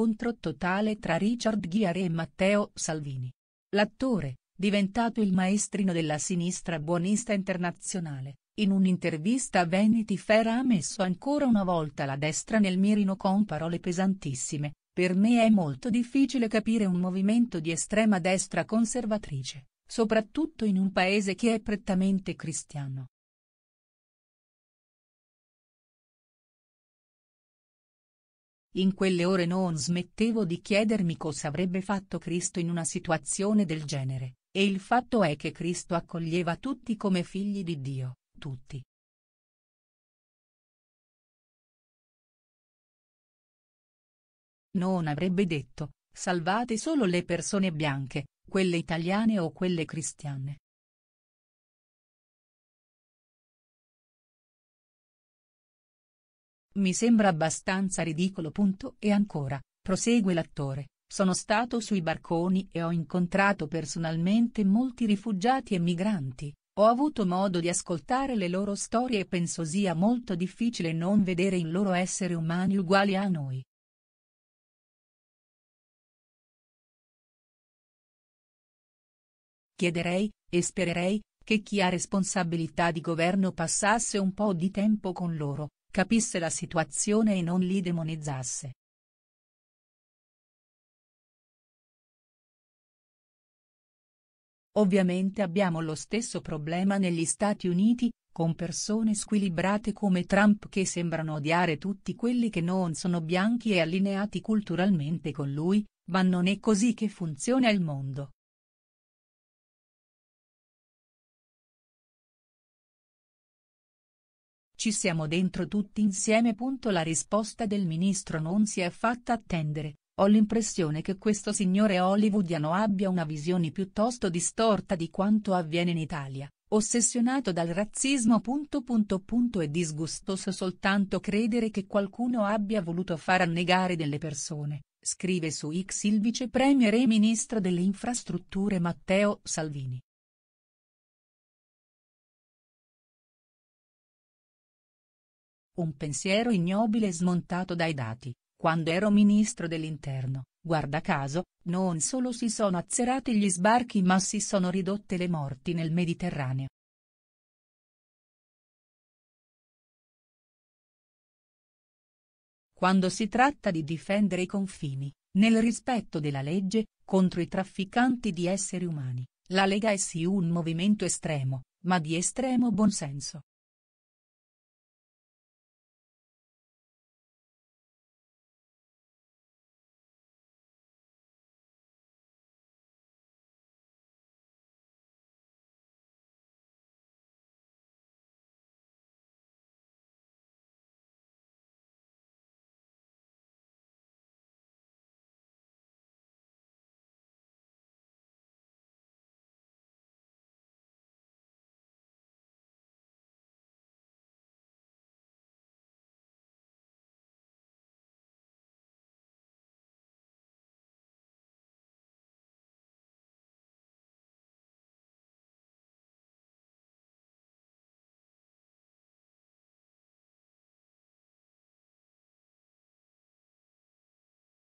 scontro totale tra Richard Ghiare e Matteo Salvini. L'attore, diventato il maestrino della sinistra buonista internazionale, in un'intervista a Vanity Fair ha messo ancora una volta la destra nel mirino con parole pesantissime, per me è molto difficile capire un movimento di estrema destra conservatrice, soprattutto in un paese che è prettamente cristiano. In quelle ore non smettevo di chiedermi cosa avrebbe fatto Cristo in una situazione del genere, e il fatto è che Cristo accoglieva tutti come figli di Dio, tutti. Non avrebbe detto, salvate solo le persone bianche, quelle italiane o quelle cristiane. Mi sembra abbastanza ridicolo. Punto. E ancora, prosegue l'attore, sono stato sui barconi e ho incontrato personalmente molti rifugiati e migranti, ho avuto modo di ascoltare le loro storie e penso sia molto difficile non vedere in loro esseri umani uguali a noi. Chiederei, e spererei, che chi ha responsabilità di governo passasse un po' di tempo con loro, capisse la situazione e non li demonizzasse. Ovviamente abbiamo lo stesso problema negli Stati Uniti, con persone squilibrate come Trump che sembrano odiare tutti quelli che non sono bianchi e allineati culturalmente con lui, ma non è così che funziona il mondo. Ci siamo dentro tutti insieme. La risposta del ministro non si è fatta attendere, ho l'impressione che questo signore hollywoodiano abbia una visione piuttosto distorta di quanto avviene in Italia, ossessionato dal razzismo. È disgustoso soltanto credere che qualcuno abbia voluto far annegare delle persone, scrive su X il vice premier e ministro delle infrastrutture Matteo Salvini. Un pensiero ignobile smontato dai dati, quando ero ministro dell'interno, guarda caso, non solo si sono azzerati gli sbarchi ma si sono ridotte le morti nel Mediterraneo. Quando si tratta di difendere i confini, nel rispetto della legge, contro i trafficanti di esseri umani, la Lega è sì un movimento estremo, ma di estremo buonsenso.